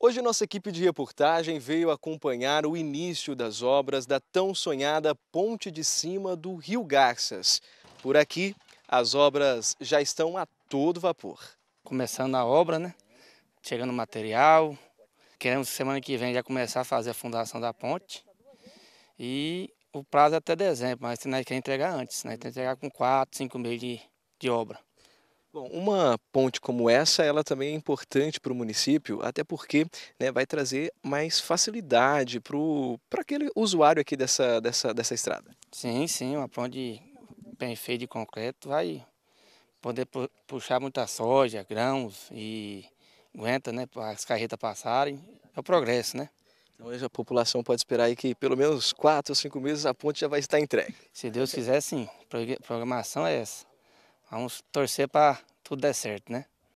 Hoje nossa equipe de reportagem veio acompanhar o início das obras da tão sonhada Ponte de Cima do Rio Garças. Por aqui, as obras já estão a todo vapor. Começando a obra, né? Chegando material. Queremos semana que vem já começar a fazer a fundação da ponte. E o prazo é até dezembro, mas nós que entregar antes, né? Tem que entregar com quatro, cinco meses de, de obra. Bom, uma ponte como essa, ela também é importante para o município, até porque né, vai trazer mais facilidade para aquele usuário aqui dessa, dessa, dessa estrada. Sim, sim, uma ponte bem feita de concreto vai poder puxar muita soja, grãos e aguenta né, as carretas passarem. É o progresso, né? Então hoje a população pode esperar aí que pelo menos 4 ou 5 meses a ponte já vai estar entregue. Se Deus quiser, sim. Programação é essa. Vamos torcer para tudo der certo, né?